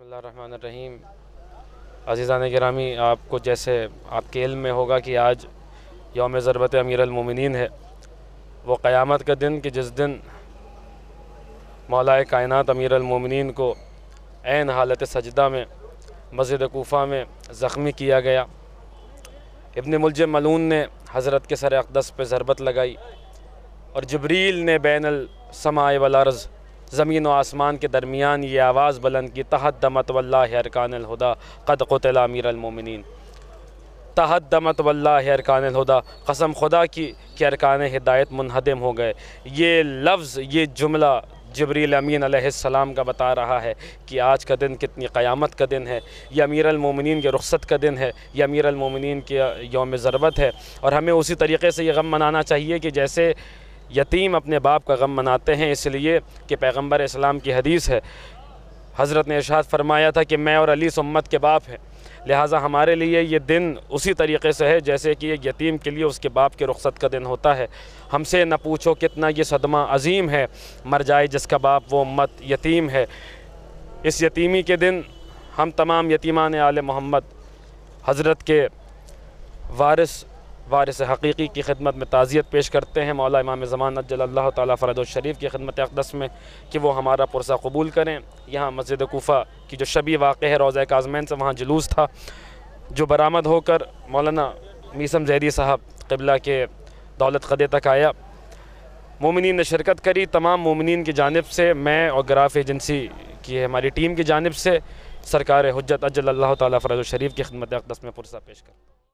बसमीम अज़ीज़ान गिरामी आपको जैसे आपके इल्म में होगा कि आज योम ज़रबत अमीरमिन है वो क़यामत का दिन कि जिस दिन मौलाए कायनत अमीरमिन को एन हालत सजदा में मस्जिद कोफ़ा में ज़ख्मी किया गया इबन मुलज मलून ने हज़रत के सर अकदस पर ज़रबत लगाई और जबरील ने बैन समाए वलारज़ ज़मीन व आसमान के दरमियान ये आवाज़ बुलंद की तहत दमत वल्ला अरकान हरकानलहुदा कद कतल अमीरमिन तहत दमत वल्ला अरकान हरकानलहुदा कसम खुदा की के अरकान हिदायत मनहदम हो गए ये लफ्ज़ ये जुमला जबरील अमीन अलैहिस्सलाम का बता रहा है कि आज का दिन कितनी क़यामत का दिन है यह अमीर अमीरमिन के रुखसत का दिन है यह अमीर अमीरमिन के योम ज़रबत है और हमें उसी तरीके से ये गम मनाना चाहिए कि जैसे यतीम अपने बाप का गम मनाते हैं इसलिए कि पैगंबर इस्लाम की हदीस है हज़रत ने इशाद फरमाया था कि मैं और अली सम्मत के बाप हैं लिहाजा हमारे लिए ये दिन उसी तरीके से है जैसे कि एक यतीम के लिए उसके बाप के रुखसत का दिन होता है हमसे न पूछो कितना ये सदमा अजीम है मर जाए जिसका बाप वो उम्मत यतीम है इस यतीमी के दिन हम तमाम यतीमान आल मोहम्मद हज़रत के वारिस वारिस हकीकी की खदमत में ताज़ियत पेश करते हैं मौला इमाम ज़मान जल्ला तरज शरीफ की खदमत अकदस में कि वो हमारा पुरसा कबूल करें यहाँ मस्जिद कोफ़ा की जो शबी वाक़ है रोज़ा काजमैन से वहाँ जुलूस था जो बरामद होकर मौलाना मीसम जहरी साहब कबला के दौलत ख़दे तक आया मोमिन ने शिरकत करी तमाम मोमिन की जानब से मैं और ग्राफ एजेंसी की हमारी टीम की जानब से सरकार हजरत अजल तरज शरीफ की खदमत अकदस में पुरसा पेश कर